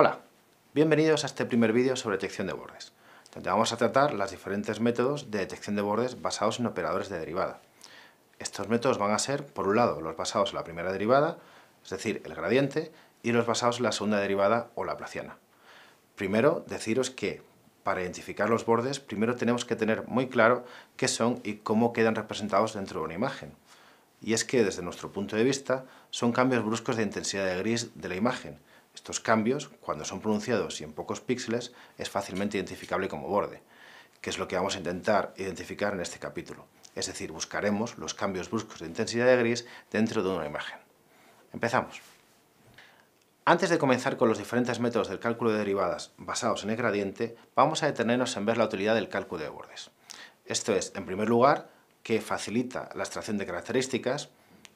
Hola, bienvenidos a este primer vídeo sobre detección de bordes, donde vamos a tratar los diferentes métodos de detección de bordes basados en operadores de derivada. Estos métodos van a ser, por un lado, los basados en la primera derivada, es decir, el gradiente, y los basados en la segunda derivada o la laplaciana. Primero, deciros que para identificar los bordes, primero tenemos que tener muy claro qué son y cómo quedan representados dentro de una imagen. Y es que, desde nuestro punto de vista, son cambios bruscos de intensidad de gris de la imagen, estos cambios, cuando son pronunciados y en pocos píxeles, es fácilmente identificable como borde, que es lo que vamos a intentar identificar en este capítulo. Es decir, buscaremos los cambios bruscos de intensidad de gris dentro de una imagen. Empezamos. Antes de comenzar con los diferentes métodos del cálculo de derivadas basados en el gradiente, vamos a detenernos en ver la utilidad del cálculo de bordes. Esto es, en primer lugar, que facilita la extracción de características,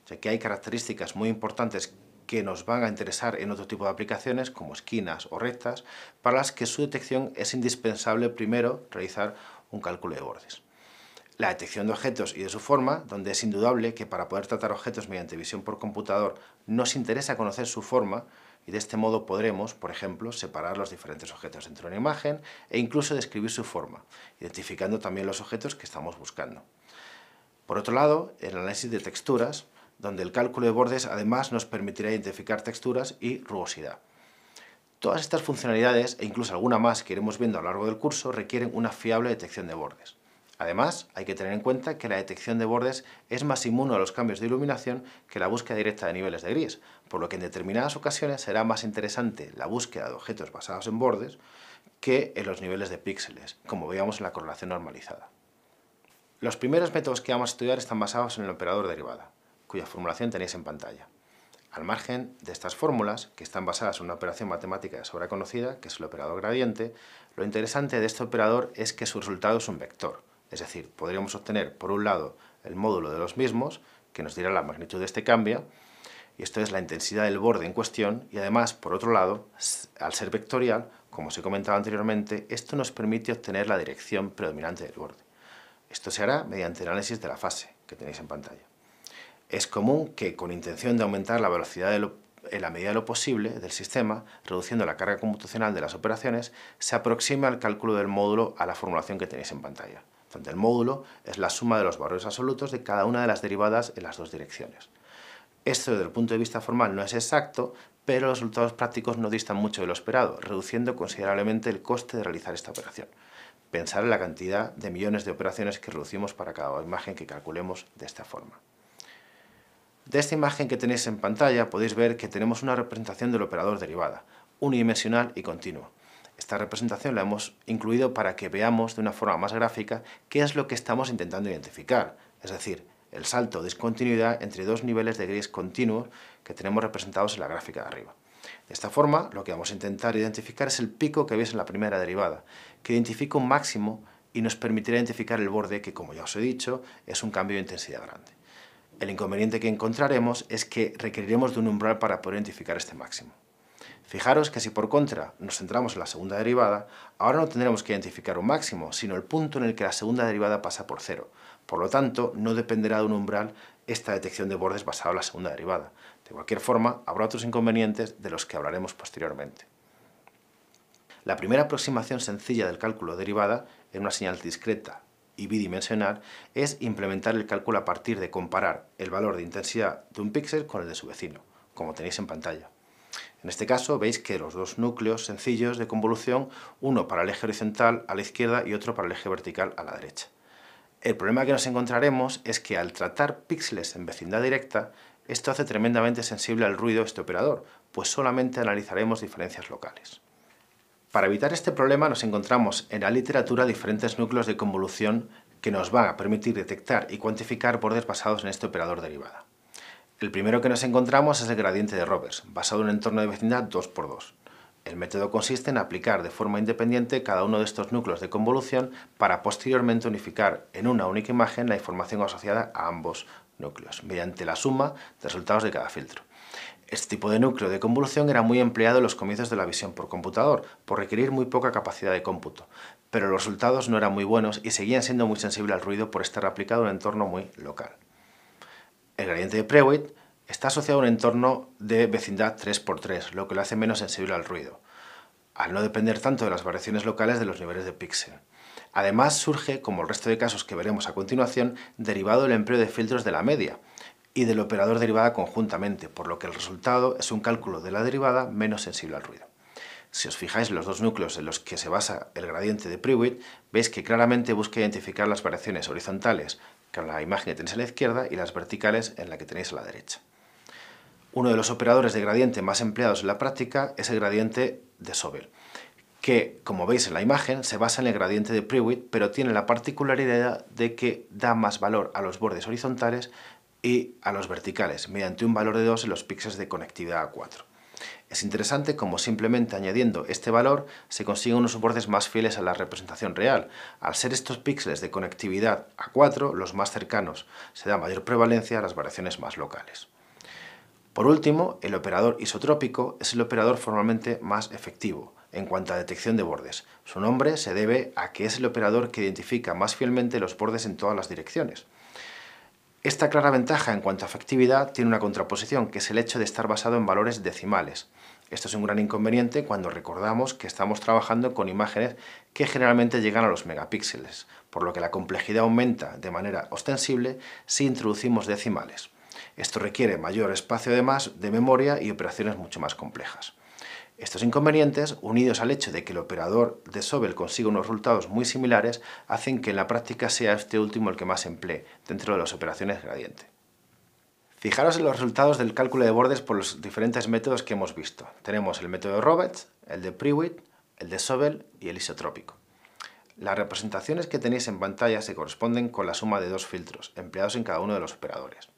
ya que hay características muy importantes que nos van a interesar en otro tipo de aplicaciones como esquinas o rectas, para las que su detección es indispensable primero realizar un cálculo de bordes. La detección de objetos y de su forma, donde es indudable que para poder tratar objetos mediante visión por computador nos interesa conocer su forma, y de este modo podremos, por ejemplo, separar los diferentes objetos dentro de una imagen e incluso describir su forma, identificando también los objetos que estamos buscando. Por otro lado, el análisis de texturas donde el cálculo de bordes además nos permitirá identificar texturas y rugosidad. Todas estas funcionalidades, e incluso alguna más que iremos viendo a lo largo del curso, requieren una fiable detección de bordes. Además, hay que tener en cuenta que la detección de bordes es más inmune a los cambios de iluminación que la búsqueda directa de niveles de gris, por lo que en determinadas ocasiones será más interesante la búsqueda de objetos basados en bordes que en los niveles de píxeles, como veíamos en la correlación normalizada. Los primeros métodos que vamos a estudiar están basados en el operador derivada cuya formulación tenéis en pantalla. Al margen de estas fórmulas, que están basadas en una operación matemática de sobra conocida, que es el operador gradiente, lo interesante de este operador es que su resultado es un vector, es decir, podríamos obtener por un lado el módulo de los mismos, que nos dirá la magnitud de este cambio, y esto es la intensidad del borde en cuestión, y además, por otro lado, al ser vectorial, como os he comentado anteriormente, esto nos permite obtener la dirección predominante del borde. Esto se hará mediante el análisis de la fase que tenéis en pantalla. Es común que, con intención de aumentar la velocidad de en la medida de lo posible del sistema, reduciendo la carga computacional de las operaciones, se aproxime al cálculo del módulo a la formulación que tenéis en pantalla, donde el módulo es la suma de los valores absolutos de cada una de las derivadas en las dos direcciones. Esto desde el punto de vista formal no es exacto, pero los resultados prácticos no distan mucho de lo esperado, reduciendo considerablemente el coste de realizar esta operación. Pensar en la cantidad de millones de operaciones que reducimos para cada imagen que calculemos de esta forma. De esta imagen que tenéis en pantalla podéis ver que tenemos una representación del operador derivada, unidimensional y continuo. Esta representación la hemos incluido para que veamos de una forma más gráfica qué es lo que estamos intentando identificar, es decir, el salto o discontinuidad entre dos niveles de gris continuo que tenemos representados en la gráfica de arriba. De esta forma, lo que vamos a intentar identificar es el pico que veis en la primera derivada, que identifica un máximo y nos permitirá identificar el borde que, como ya os he dicho, es un cambio de intensidad grande. El inconveniente que encontraremos es que requeriremos de un umbral para poder identificar este máximo. Fijaros que si por contra nos centramos en la segunda derivada, ahora no tendremos que identificar un máximo, sino el punto en el que la segunda derivada pasa por cero. Por lo tanto, no dependerá de un umbral esta detección de bordes basada en la segunda derivada. De cualquier forma, habrá otros inconvenientes de los que hablaremos posteriormente. La primera aproximación sencilla del cálculo derivada en una señal discreta y bidimensional es implementar el cálculo a partir de comparar el valor de intensidad de un píxel con el de su vecino, como tenéis en pantalla. En este caso veis que los dos núcleos sencillos de convolución, uno para el eje horizontal a la izquierda y otro para el eje vertical a la derecha. El problema que nos encontraremos es que al tratar píxeles en vecindad directa, esto hace tremendamente sensible al ruido este operador, pues solamente analizaremos diferencias locales. Para evitar este problema nos encontramos en la literatura diferentes núcleos de convolución que nos van a permitir detectar y cuantificar bordes basados en este operador derivada. El primero que nos encontramos es el gradiente de Roberts, basado en un entorno de vecindad 2x2. El método consiste en aplicar de forma independiente cada uno de estos núcleos de convolución para posteriormente unificar en una única imagen la información asociada a ambos núcleos, mediante la suma de resultados de cada filtro. Este tipo de núcleo de convolución era muy empleado en los comienzos de la visión por computador, por requerir muy poca capacidad de cómputo, pero los resultados no eran muy buenos y seguían siendo muy sensibles al ruido por estar aplicado en un entorno muy local. El gradiente de Prewitt Está asociado a un entorno de vecindad 3x3, lo que lo hace menos sensible al ruido, al no depender tanto de las variaciones locales de los niveles de píxel. Además surge, como el resto de casos que veremos a continuación, derivado del empleo de filtros de la media y del operador derivada conjuntamente, por lo que el resultado es un cálculo de la derivada menos sensible al ruido. Si os fijáis los dos núcleos en los que se basa el gradiente de Prewitt, veis que claramente busca identificar las variaciones horizontales, que en la imagen que tenéis a la izquierda, y las verticales en la que tenéis a la derecha. Uno de los operadores de gradiente más empleados en la práctica es el gradiente de Sobel, que, como veis en la imagen, se basa en el gradiente de Prewitt, pero tiene la particularidad de que da más valor a los bordes horizontales y a los verticales, mediante un valor de 2 en los píxeles de conectividad A4. Es interesante como simplemente añadiendo este valor se consiguen unos bordes más fieles a la representación real, al ser estos píxeles de conectividad A4 los más cercanos, se da mayor prevalencia a las variaciones más locales. Por último, el operador isotrópico es el operador formalmente más efectivo en cuanto a detección de bordes. Su nombre se debe a que es el operador que identifica más fielmente los bordes en todas las direcciones. Esta clara ventaja en cuanto a efectividad tiene una contraposición, que es el hecho de estar basado en valores decimales. Esto es un gran inconveniente cuando recordamos que estamos trabajando con imágenes que generalmente llegan a los megapíxeles, por lo que la complejidad aumenta de manera ostensible si introducimos decimales. Esto requiere mayor espacio además de memoria y operaciones mucho más complejas. Estos inconvenientes, unidos al hecho de que el operador de Sobel consiga unos resultados muy similares, hacen que en la práctica sea este último el que más emplee dentro de las operaciones gradiente. Fijaros en los resultados del cálculo de bordes por los diferentes métodos que hemos visto. Tenemos el método de Roberts, el de Prewitt, el de Sobel y el isotrópico. Las representaciones que tenéis en pantalla se corresponden con la suma de dos filtros empleados en cada uno de los operadores.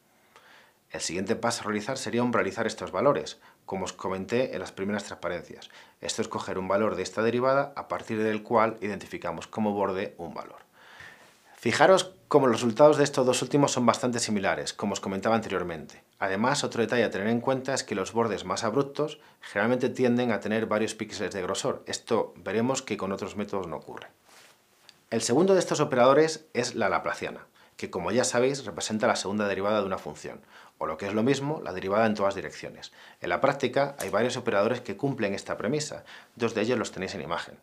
El siguiente paso a realizar sería umbralizar estos valores, como os comenté en las primeras transparencias. Esto es coger un valor de esta derivada a partir del cual identificamos como borde un valor. Fijaros como los resultados de estos dos últimos son bastante similares, como os comentaba anteriormente. Además, otro detalle a tener en cuenta es que los bordes más abruptos generalmente tienden a tener varios píxeles de grosor. Esto veremos que con otros métodos no ocurre. El segundo de estos operadores es la laplaciana que como ya sabéis representa la segunda derivada de una función, o lo que es lo mismo, la derivada en todas direcciones. En la práctica hay varios operadores que cumplen esta premisa, dos de ellos los tenéis en imagen.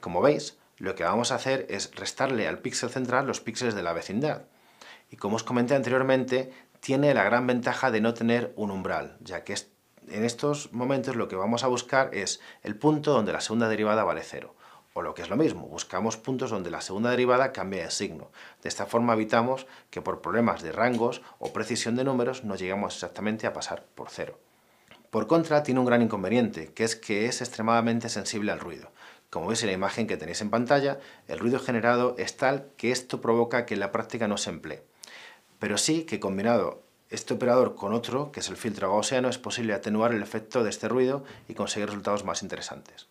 Como veis, lo que vamos a hacer es restarle al píxel central los píxeles de la vecindad. Y como os comenté anteriormente, tiene la gran ventaja de no tener un umbral, ya que en estos momentos lo que vamos a buscar es el punto donde la segunda derivada vale cero o lo que es lo mismo, buscamos puntos donde la segunda derivada cambia de signo. De esta forma evitamos que por problemas de rangos o precisión de números no lleguemos exactamente a pasar por cero. Por contra, tiene un gran inconveniente, que es que es extremadamente sensible al ruido. Como veis en la imagen que tenéis en pantalla, el ruido generado es tal que esto provoca que en la práctica no se emplee. Pero sí que combinado este operador con otro, que es el filtro gaussiano, es posible atenuar el efecto de este ruido y conseguir resultados más interesantes.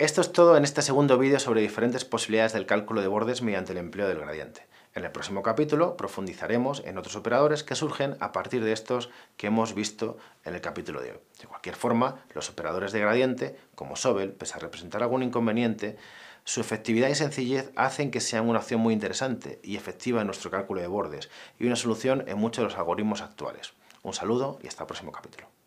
Esto es todo en este segundo vídeo sobre diferentes posibilidades del cálculo de bordes mediante el empleo del gradiente. En el próximo capítulo profundizaremos en otros operadores que surgen a partir de estos que hemos visto en el capítulo de hoy. De cualquier forma, los operadores de gradiente, como Sobel, pese a representar algún inconveniente, su efectividad y sencillez hacen que sean una opción muy interesante y efectiva en nuestro cálculo de bordes y una solución en muchos de los algoritmos actuales. Un saludo y hasta el próximo capítulo.